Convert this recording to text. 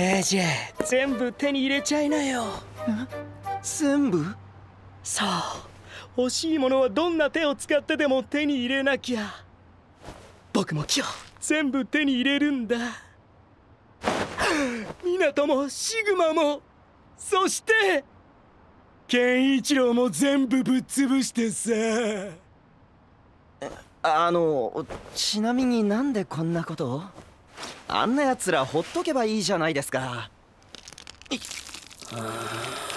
えじゃあ全部手に入れちゃいなよ全部そう欲しいものはどんな手を使ってでも手に入れなきゃ僕も今日全部手に入れるんだ湊もシグマもそして健一郎も全部ぶっ潰してさあのちなみになんでこんなことをあんな奴らほっとけばいいじゃないですか。はあ